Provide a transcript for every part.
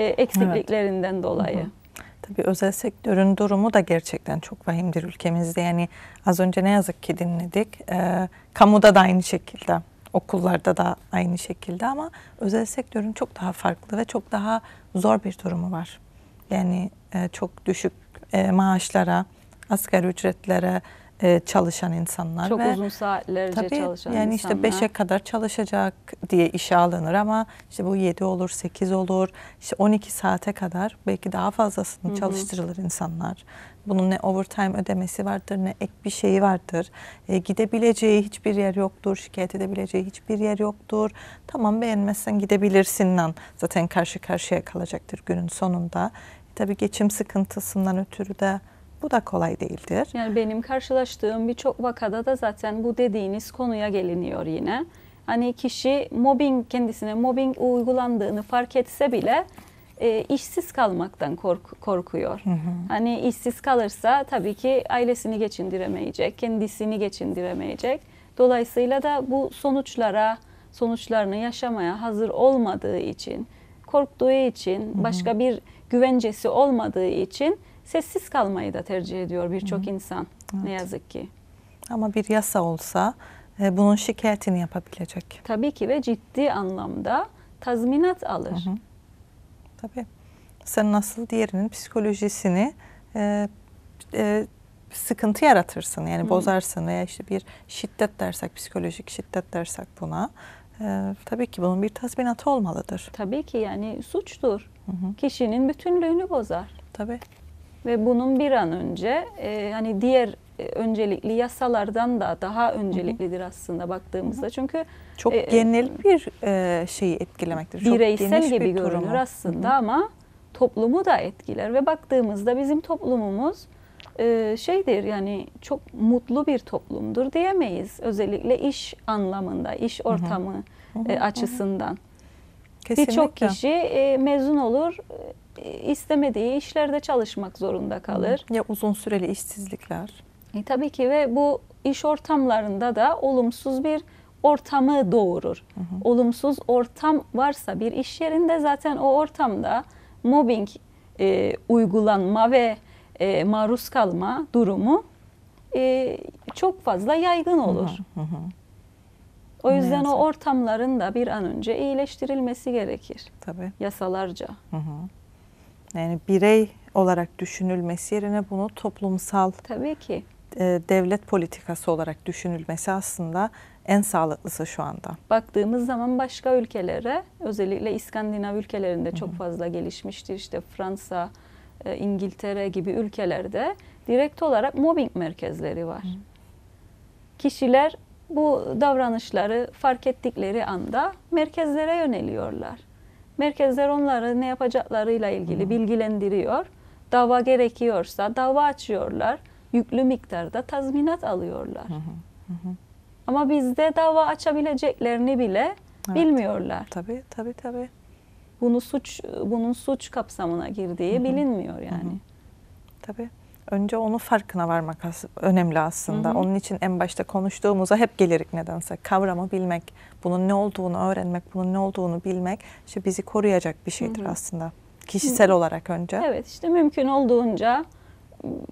e, eksikliklerinden evet. dolayı. Hı hı. Tabii özel sektörün durumu da gerçekten çok vahimdir ülkemizde. Yani az önce ne yazık ki dinledik. E, kamuda da aynı şekilde, okullarda da aynı şekilde ama özel sektörün çok daha farklı ve çok daha zor bir durumu var. Yani e, çok düşük e, maaşlara, asgari ücretlere, e, çalışan insanlar. Çok ve uzun saatlerce tabii, çalışan yani insanlar. Yani işte beşe kadar çalışacak diye işe alınır ama işte bu yedi olur, sekiz olur, işte on iki saate kadar belki daha fazlasını Hı -hı. çalıştırılır insanlar. Bunun ne overtime ödemesi vardır ne ek bir şeyi vardır. E, gidebileceği hiçbir yer yoktur, şikayet edebileceği hiçbir yer yoktur. Tamam beğenmezsen gidebilirsin lan. Zaten karşı karşıya kalacaktır günün sonunda. E, tabii geçim sıkıntısından ötürü de bu da kolay değildir. Yani benim karşılaştığım birçok vakada da zaten bu dediğiniz konuya geliniyor yine. Hani kişi mobbing kendisine mobbing uygulandığını fark etse bile e, işsiz kalmaktan kork korkuyor. Hı hı. Hani işsiz kalırsa tabii ki ailesini geçindiremeyecek, kendisini geçindiremeyecek. Dolayısıyla da bu sonuçlara, sonuçlarını yaşamaya hazır olmadığı için, korktuğu için, başka bir güvencesi olmadığı için sessiz kalmayı da tercih ediyor birçok insan evet. ne yazık ki. Ama bir yasa olsa e, bunun şikayetini yapabilecek. Tabii ki ve ciddi anlamda tazminat alır. Hı hı. Tabii. Sen nasıl diğerinin psikolojisini e, e, sıkıntı yaratırsın yani hı. bozarsın veya işte bir şiddet dersek psikolojik şiddet dersek buna e, tabii ki bunun bir tazminatı olmalıdır. Tabii ki yani suçtur. Hı hı. Kişinin bütünlüğünü bozar. Tabii ve bunun bir an önce e, hani diğer e, öncelikli yasalardan da daha önceliklidir aslında baktığımızda. Çünkü çok e, genel bir e, şeyi etkilemektir. Çok gibi bir görünür durumu. aslında hı hı. ama toplumu da etkiler ve baktığımızda bizim toplumumuz e, şeydir yani çok mutlu bir toplumdur diyemeyiz. Özellikle iş anlamında, iş ortamı hı hı. E, açısından. Birçok kişi e, mezun olur e, istemediği işlerde çalışmak zorunda kalır. Ya uzun süreli işsizlikler. E, tabii ki ve bu iş ortamlarında da olumsuz bir ortamı doğurur. Hı hı. Olumsuz ortam varsa bir iş yerinde zaten o ortamda mobbing e, uygulanma ve e, maruz kalma durumu e, çok fazla yaygın olur. Hı hı hı. O yüzden o ortamların da bir an önce iyileştirilmesi gerekir. Tabii. Yasalarca. Hı hı yani birey olarak düşünülmesi yerine bunu toplumsal Tabii ki. E, devlet politikası olarak düşünülmesi aslında en sağlıklısı şu anda. Baktığımız zaman başka ülkelere özellikle İskandinav ülkelerinde çok fazla gelişmiştir. İşte Fransa, e, İngiltere gibi ülkelerde direkt olarak mobbing merkezleri var. Kişiler bu davranışları fark ettikleri anda merkezlere yöneliyorlar. Merkezler onları ne yapacaklarıyla ilgili bilgilendiriyor. Dava gerekiyorsa dava açıyorlar. Yüklü miktarda tazminat alıyorlar. Hı hı. Ama bizde dava açabileceklerini bile evet. bilmiyorlar. Tabii tabii tabii. Bunu suç bunun suç kapsamına girdiği bilinmiyor yani. Tabii önce onun farkına varmak as önemli aslında. Hı hı. Onun için en başta konuştuğumuza hep gelirik nedense. Kavramı bilmek, bunun ne olduğunu öğrenmek, bunun ne olduğunu bilmek işte bizi koruyacak bir şeydir hı hı. aslında. Kişisel hı olarak önce. Evet işte mümkün olduğunca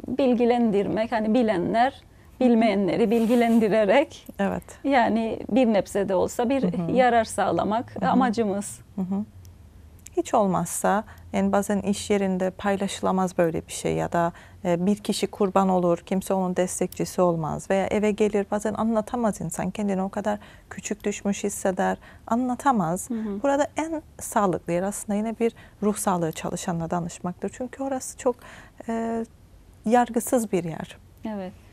bilgilendirmek hani bilenler bilmeyenleri bilgilendirerek evet. yani bir nebze de olsa bir hı hı. yarar sağlamak hı hı. amacımız. Hı hı hiç olmazsa yani bazen iş yerinde paylaşılamaz böyle bir şey ya da e, bir kişi kurban olur, kimse onun destekçisi olmaz veya eve gelir bazen anlatamaz insan kendini o kadar küçük düşmüş hisseder, anlatamaz. Hı hı. Burada en sağlıklı yer aslında yine bir ruh sağlığı çalışanla danışmaktır. Çünkü orası çok e, yargısız bir yer. Evet.